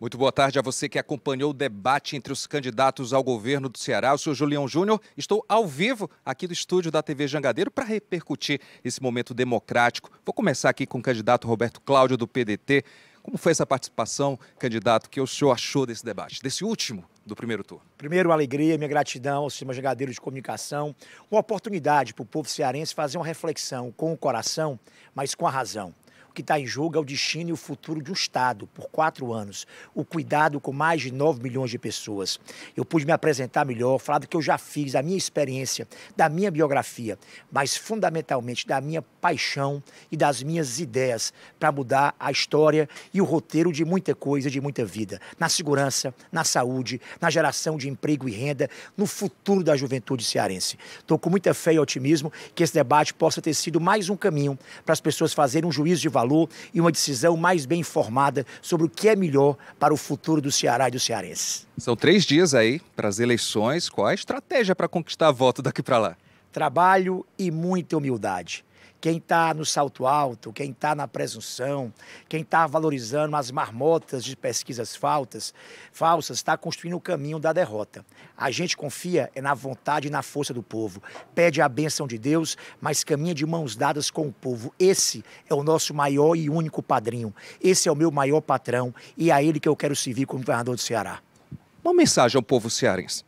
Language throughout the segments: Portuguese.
Muito boa tarde a você que acompanhou o debate entre os candidatos ao governo do Ceará. Eu sou Julião Júnior, estou ao vivo aqui do estúdio da TV Jangadeiro para repercutir esse momento democrático. Vou começar aqui com o candidato Roberto Cláudio, do PDT. Como foi essa participação, candidato, que o senhor achou desse debate, desse último do primeiro turno? Primeiro, alegria, minha gratidão ao sistema Jangadeiro de comunicação. Uma oportunidade para o povo cearense fazer uma reflexão com o coração, mas com a razão que está em jogo é o destino e o futuro de um Estado por quatro anos. O cuidado com mais de 9 milhões de pessoas. Eu pude me apresentar melhor, falar do que eu já fiz, da minha experiência, da minha biografia, mas fundamentalmente da minha paixão e das minhas ideias para mudar a história e o roteiro de muita coisa, de muita vida. Na segurança, na saúde, na geração de emprego e renda, no futuro da juventude cearense. Estou com muita fé e otimismo que esse debate possa ter sido mais um caminho para as pessoas fazerem um juízo de valor valor e uma decisão mais bem informada sobre o que é melhor para o futuro do Ceará e do cearense. São três dias aí para as eleições. Qual a estratégia para conquistar voto daqui para lá? Trabalho e muita humildade quem está no salto alto, quem está na presunção, quem está valorizando as marmotas de pesquisas faltas, falsas, está construindo o caminho da derrota. A gente confia é na vontade e na força do povo. Pede a bênção de Deus, mas caminha de mãos dadas com o povo. Esse é o nosso maior e único padrinho. Esse é o meu maior patrão e é a ele que eu quero servir como governador do Ceará. Uma mensagem ao povo cearense.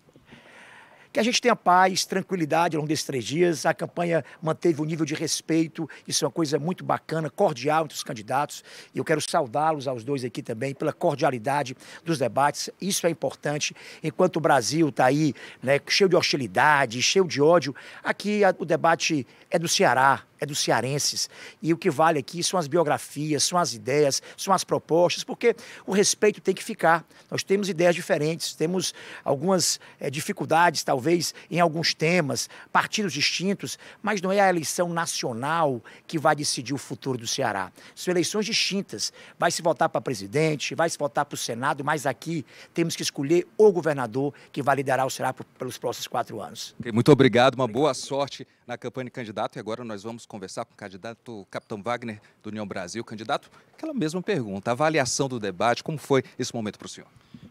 Que a gente tenha paz, tranquilidade ao longo desses três dias. A campanha manteve o um nível de respeito, isso é uma coisa muito bacana, cordial entre os candidatos. E eu quero saudá-los aos dois aqui também pela cordialidade dos debates. Isso é importante. Enquanto o Brasil está aí né, cheio de hostilidade, cheio de ódio, aqui a, o debate é do Ceará, é dos cearenses. E o que vale aqui são as biografias, são as ideias, são as propostas, porque o respeito tem que ficar. Nós temos ideias diferentes, temos algumas é, dificuldades, talvez, em alguns temas, partidos distintos, mas não é a eleição nacional que vai decidir o futuro do Ceará. São eleições distintas. Vai se votar para presidente, vai se votar para o Senado, mas aqui temos que escolher o governador que vai liderar o Ceará pelos próximos quatro anos. Muito obrigado, uma obrigado. boa sorte na campanha de candidato e agora nós vamos conversar com o candidato Capitão Wagner do União Brasil. Candidato, aquela mesma pergunta, avaliação do debate, como foi esse momento para o senhor?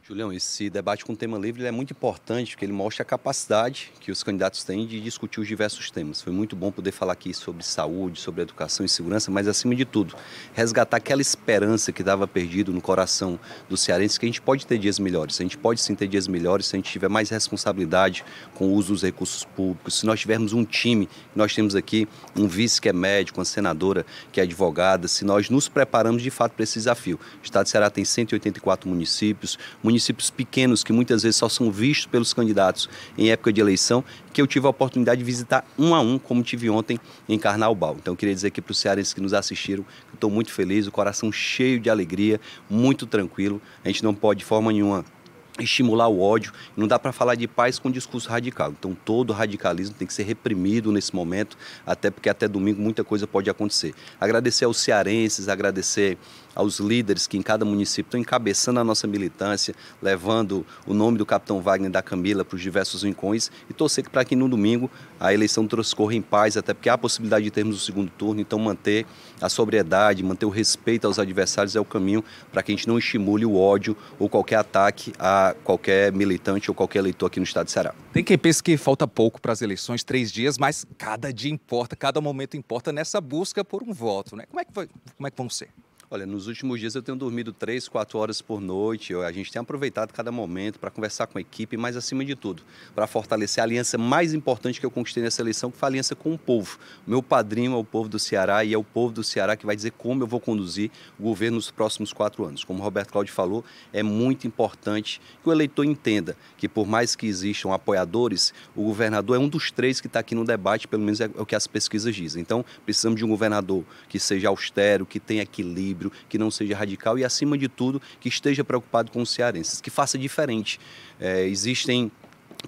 Julião, esse debate com tema livre é muito importante, porque ele mostra a capacidade que os candidatos têm de discutir os diversos temas. Foi muito bom poder falar aqui sobre saúde, sobre educação e segurança, mas acima de tudo, resgatar aquela esperança que estava perdida no coração dos cearenses, que a gente pode ter dias melhores, a gente pode sim ter dias melhores se a gente tiver mais responsabilidade com o uso dos recursos públicos, se nós tivermos um time, nós temos aqui um vice que é médico, uma senadora que é advogada, se nós nos preparamos de fato para esse desafio. O Estado do Ceará tem 184 municípios, municípios municípios pequenos que muitas vezes só são vistos pelos candidatos em época de eleição, que eu tive a oportunidade de visitar um a um, como tive ontem em Carnaubal. Então, eu queria dizer aqui para os cearenses que nos assistiram, que estou muito feliz, o coração cheio de alegria, muito tranquilo. A gente não pode, de forma nenhuma, estimular o ódio. Não dá para falar de paz com discurso radical. Então, todo radicalismo tem que ser reprimido nesse momento, até porque até domingo muita coisa pode acontecer. Agradecer aos cearenses, agradecer aos líderes que em cada município estão encabeçando a nossa militância, levando o nome do Capitão Wagner da Camila para os diversos rincões e torcer para que no domingo a eleição transcorra em paz, até porque há a possibilidade de termos o segundo turno, então manter a sobriedade, manter o respeito aos adversários é o caminho para que a gente não estimule o ódio ou qualquer ataque a qualquer militante ou qualquer eleitor aqui no estado de Ceará. Tem quem pense que falta pouco para as eleições, três dias, mas cada dia importa, cada momento importa nessa busca por um voto, né? Como é que, vai, como é que vão ser? Olha, nos últimos dias eu tenho dormido três, quatro horas por noite. a gente tem aproveitado cada momento para conversar com a equipe, mas acima de tudo, para fortalecer a aliança mais importante que eu conquistei nessa eleição, que foi a aliança com o povo. Meu padrinho é o povo do Ceará e é o povo do Ceará que vai dizer como eu vou conduzir o governo nos próximos quatro anos. Como o Roberto Cláudio falou, é muito importante que o eleitor entenda que, por mais que existam apoiadores, o governador é um dos três que está aqui no debate, pelo menos é o que as pesquisas dizem. Então, precisamos de um governador que seja austero, que tenha equilíbrio equilíbrio, que não seja radical e, acima de tudo, que esteja preocupado com os cearenses, que faça diferente. É, existem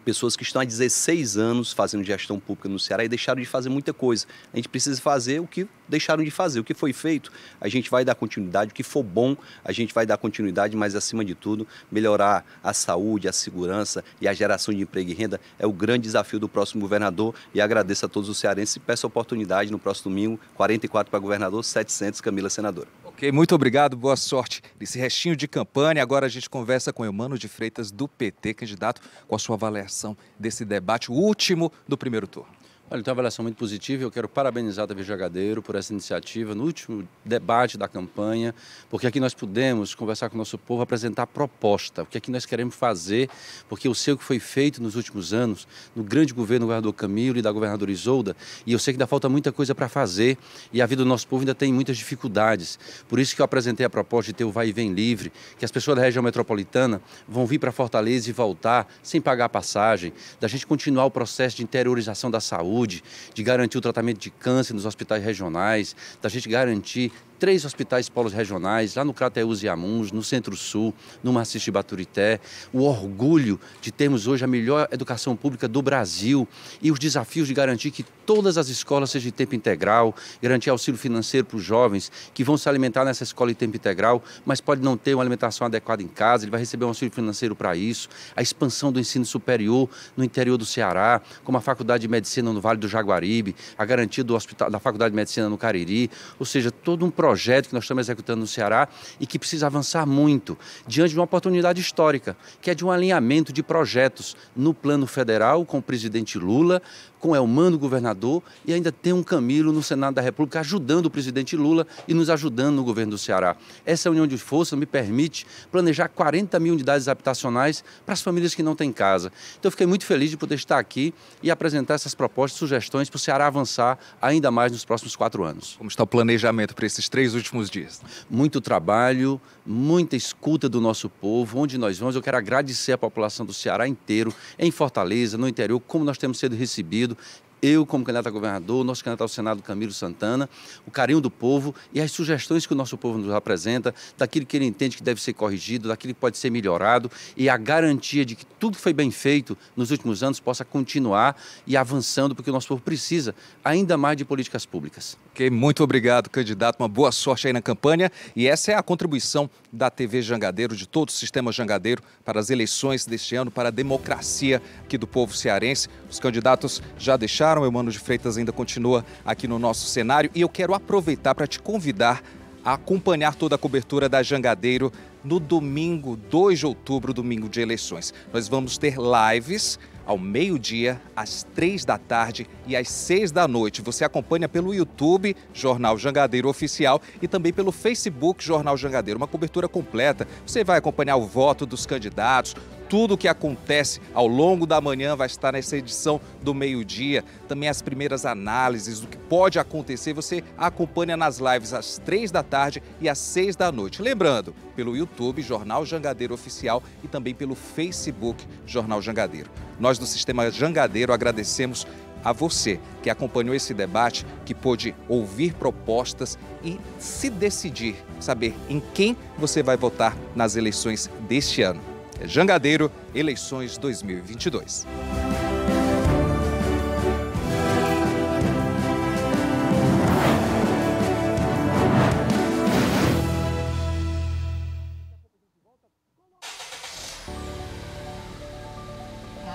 pessoas que estão há 16 anos fazendo gestão pública no Ceará e deixaram de fazer muita coisa. A gente precisa fazer o que deixaram de fazer. O que foi feito, a gente vai dar continuidade. O que for bom, a gente vai dar continuidade, mas acima de tudo, melhorar a saúde, a segurança e a geração de emprego e renda é o grande desafio do próximo governador. E agradeço a todos os cearenses e peço a oportunidade no próximo domingo, 44 para governador, 700 Camila Senadora. Ok, muito obrigado, boa sorte nesse restinho de campanha. Agora a gente conversa com Emano de Freitas, do PT, candidato, com a sua avaliação desse debate, o último do primeiro turno. Olha, então, uma avaliação é muito positiva. Eu quero parabenizar a TV Jogadeiro por essa iniciativa no último debate da campanha, porque aqui nós pudemos conversar com o nosso povo, apresentar a proposta, o que é que nós queremos fazer, porque eu sei o que foi feito nos últimos anos, no grande governo do governador Camilo e da governadora Isolda, e eu sei que ainda falta muita coisa para fazer e a vida do nosso povo ainda tem muitas dificuldades. Por isso que eu apresentei a proposta de ter o vai e vem livre, que as pessoas da região metropolitana vão vir para Fortaleza e voltar sem pagar a passagem, da gente continuar o processo de interiorização da saúde saúde, de garantir o tratamento de câncer nos hospitais regionais, da gente garantir três hospitais polos regionais, lá no Crateus e Amuns, no Centro-Sul, no de Baturité. O orgulho de termos hoje a melhor educação pública do Brasil e os desafios de garantir que todas as escolas sejam de tempo integral, garantir auxílio financeiro para os jovens que vão se alimentar nessa escola de tempo integral, mas pode não ter uma alimentação adequada em casa, ele vai receber um auxílio financeiro para isso. A expansão do ensino superior no interior do Ceará, como a Faculdade de Medicina no Vale do Jaguaribe, a garantia do hospital, da Faculdade de Medicina no Cariri, ou seja, todo um projeto projeto que nós estamos executando no Ceará e que precisa avançar muito diante de uma oportunidade histórica, que é de um alinhamento de projetos no plano federal com o presidente Lula, com Elmano governador e ainda tem um Camilo no Senado da República ajudando o presidente Lula e nos ajudando no governo do Ceará. Essa união de força me permite planejar 40 mil unidades habitacionais para as famílias que não têm casa. Então eu fiquei muito feliz de poder estar aqui e apresentar essas propostas, sugestões para o Ceará avançar ainda mais nos próximos quatro anos. Como está o planejamento para esses três últimos dias? Muito trabalho, muita escuta do nosso povo, onde nós vamos. Eu quero agradecer a população do Ceará inteiro, em Fortaleza, no interior, como nós temos sido recebidos sentido eu como candidato a governador, nosso candidato ao Senado, Camilo Santana, o carinho do povo e as sugestões que o nosso povo nos apresenta, daquilo que ele entende que deve ser corrigido, daquilo que pode ser melhorado e a garantia de que tudo que foi bem feito nos últimos anos possa continuar e avançando, porque o nosso povo precisa ainda mais de políticas públicas. Ok, muito obrigado, candidato. Uma boa sorte aí na campanha. E essa é a contribuição da TV Jangadeiro, de todo o sistema Jangadeiro, para as eleições deste ano, para a democracia aqui do povo cearense. Os candidatos já deixaram o Emmanuel de Freitas ainda continua aqui no nosso cenário e eu quero aproveitar para te convidar a acompanhar toda a cobertura da Jangadeiro no domingo 2 de outubro, domingo de eleições. Nós vamos ter lives ao meio-dia, às três da tarde e às seis da noite. Você acompanha pelo YouTube Jornal Jangadeiro Oficial e também pelo Facebook Jornal Jangadeiro. Uma cobertura completa. Você vai acompanhar o voto dos candidatos, tudo o que acontece ao longo da manhã vai estar nessa edição do meio-dia. Também as primeiras análises do que pode acontecer, você acompanha nas lives às três da tarde e às seis da noite. Lembrando, pelo YouTube Jornal Jangadeiro Oficial e também pelo Facebook Jornal Jangadeiro. Nós do Sistema Jangadeiro agradecemos a você que acompanhou esse debate, que pôde ouvir propostas e se decidir, saber em quem você vai votar nas eleições deste ano. É Jangadeiro, eleições 2022.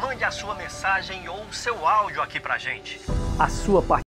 Mande a sua mensagem ou o seu áudio aqui pra gente. A sua participação